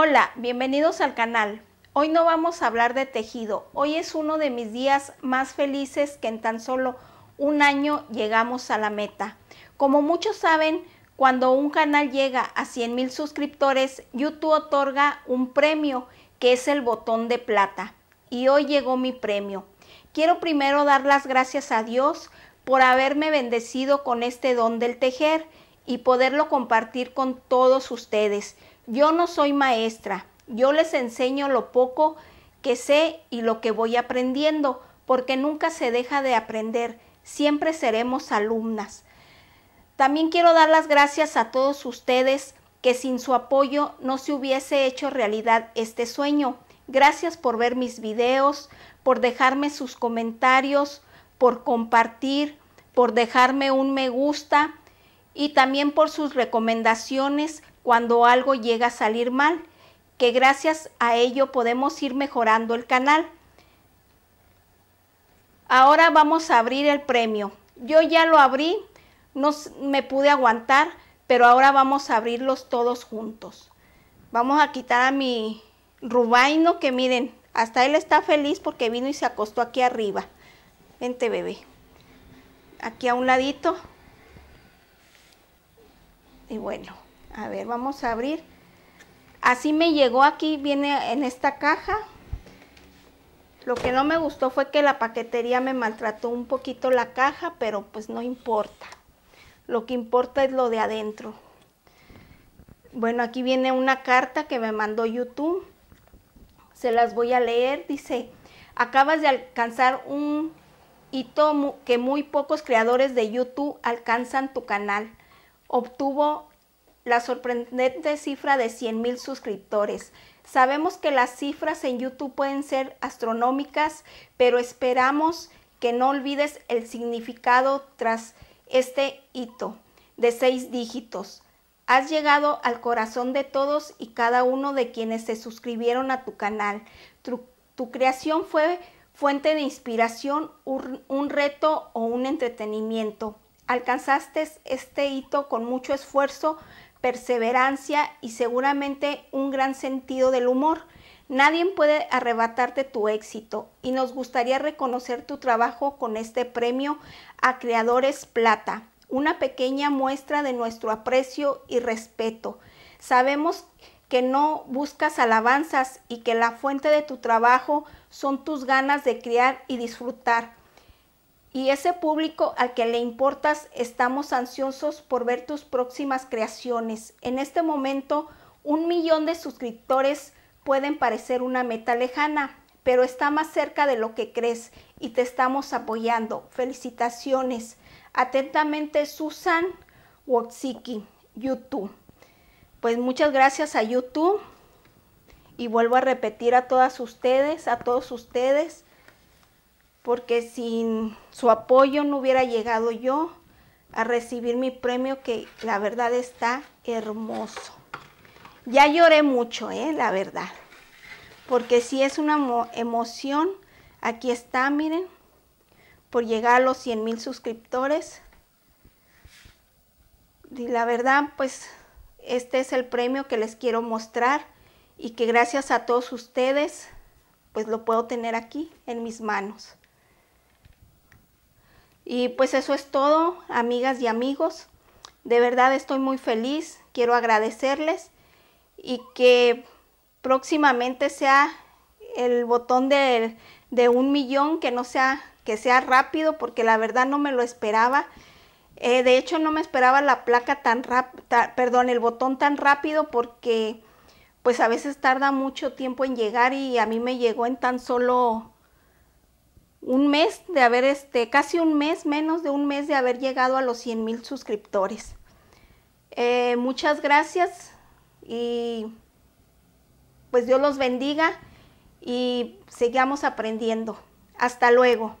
Hola, bienvenidos al canal. Hoy no vamos a hablar de tejido. Hoy es uno de mis días más felices que en tan solo un año llegamos a la meta. Como muchos saben, cuando un canal llega a 100 mil suscriptores, YouTube otorga un premio que es el botón de plata. Y hoy llegó mi premio. Quiero primero dar las gracias a Dios por haberme bendecido con este don del tejer y poderlo compartir con todos ustedes. Yo no soy maestra, yo les enseño lo poco que sé y lo que voy aprendiendo, porque nunca se deja de aprender, siempre seremos alumnas. También quiero dar las gracias a todos ustedes que sin su apoyo no se hubiese hecho realidad este sueño. Gracias por ver mis videos, por dejarme sus comentarios, por compartir, por dejarme un me gusta y también por sus recomendaciones cuando algo llega a salir mal, que gracias a ello podemos ir mejorando el canal. Ahora vamos a abrir el premio. Yo ya lo abrí, no me pude aguantar, pero ahora vamos a abrirlos todos juntos. Vamos a quitar a mi rubaino que miren, hasta él está feliz porque vino y se acostó aquí arriba. Vente bebé. Aquí a un ladito. Y bueno. A ver, vamos a abrir. Así me llegó aquí, viene en esta caja. Lo que no me gustó fue que la paquetería me maltrató un poquito la caja, pero pues no importa. Lo que importa es lo de adentro. Bueno, aquí viene una carta que me mandó YouTube. Se las voy a leer. Dice, acabas de alcanzar un hito que muy pocos creadores de YouTube alcanzan tu canal. Obtuvo la sorprendente cifra de 100.000 suscriptores. Sabemos que las cifras en YouTube pueden ser astronómicas, pero esperamos que no olvides el significado tras este hito de seis dígitos. Has llegado al corazón de todos y cada uno de quienes se suscribieron a tu canal. Tu, creación fue fuente de inspiración, un reto o un entretenimiento. Alcanzaste este hito con mucho esfuerzo, perseverancia y seguramente un gran sentido del humor. Nadie puede arrebatarte tu éxito y nos gustaría reconocer tu trabajo con este premio a Creadores Plata, una pequeña muestra de nuestro aprecio y respeto. Sabemos que no buscas alabanzas y que la fuente de tu trabajo son tus ganas de criar y disfrutar. Y ese público al que le importas, estamos ansiosos por ver tus próximas creaciones. En este momento, un millón de suscriptores pueden parecer una meta lejana, pero está más cerca de lo que crees y te estamos apoyando. Felicitaciones. Atentamente, Susan Woksiki, YouTube. Pues muchas gracias a YouTube. Y vuelvo a repetir a todas ustedes, a todos ustedes, porque sin su apoyo no hubiera llegado yo a recibir mi premio que la verdad está hermoso. Ya lloré mucho, ¿eh? la verdad, porque si es una emoción, aquí está, miren, por llegar a los 100 mil suscriptores. Y la verdad, pues este es el premio que les quiero mostrar y que gracias a todos ustedes, pues lo puedo tener aquí en mis manos. Y pues eso es todo, amigas y amigos. De verdad estoy muy feliz, quiero agradecerles y que próximamente sea el botón de, un millón, que no sea, que sea rápido, porque la verdad no me lo esperaba. Eh, de hecho, no me esperaba la placa tan rápida, perdón, el botón tan rápido porque pues a veces tarda mucho tiempo en llegar y a mí me llegó en tan solo un mes de haber, este, casi un mes, menos de un mes de haber llegado a los 100 mil suscriptores. Eh, muchas gracias y pues Dios los bendiga y sigamos aprendiendo. Hasta luego.